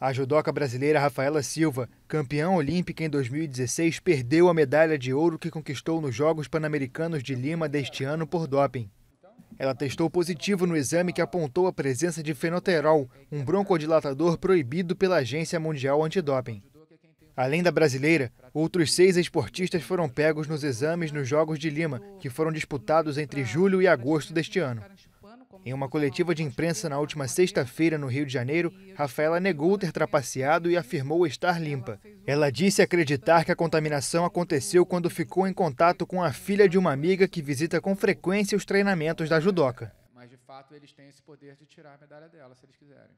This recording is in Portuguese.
A judoca brasileira Rafaela Silva, campeã olímpica em 2016, perdeu a medalha de ouro que conquistou nos Jogos Pan-Americanos de Lima deste ano por doping. Ela testou positivo no exame que apontou a presença de fenoterol, um broncodilatador proibido pela Agência Mundial Antidoping. Além da brasileira, outros seis esportistas foram pegos nos exames nos Jogos de Lima, que foram disputados entre julho e agosto deste ano. Em uma coletiva de imprensa na última sexta-feira no Rio de Janeiro, Rafaela negou ter trapaceado e afirmou estar limpa. Ela disse acreditar que a contaminação aconteceu quando ficou em contato com a filha de uma amiga que visita com frequência os treinamentos da judoca. Mas de fato eles têm esse poder de tirar a medalha dela se eles quiserem.